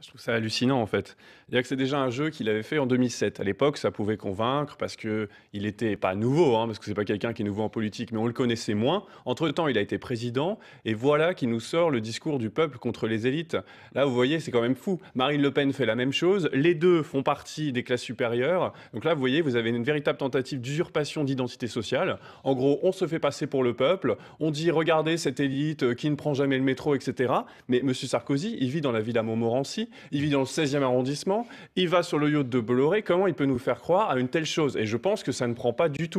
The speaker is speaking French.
Je trouve ça hallucinant en fait. cest que c'est déjà un jeu qu'il avait fait en 2007. À l'époque, ça pouvait convaincre parce que il était pas nouveau, hein, parce que c'est pas quelqu'un qui est nouveau en politique, mais on le connaissait moins. Entre temps, il a été président et voilà qu'il nous sort le discours du peuple contre les élites. Là, vous voyez, c'est quand même fou. Marine Le Pen fait la même chose. Les deux font partie des classes supérieures. Donc là, vous voyez, vous avez une véritable tentative d'usurpation d'identité sociale. En gros, on se fait passer pour le peuple. On dit regardez cette élite qui ne prend jamais le métro, etc. Mais Monsieur Sarkozy, il vit dans la ville à Montmorency il vit dans le 16e arrondissement, il va sur le yacht de Bolloré, comment il peut nous faire croire à une telle chose Et je pense que ça ne prend pas du tout.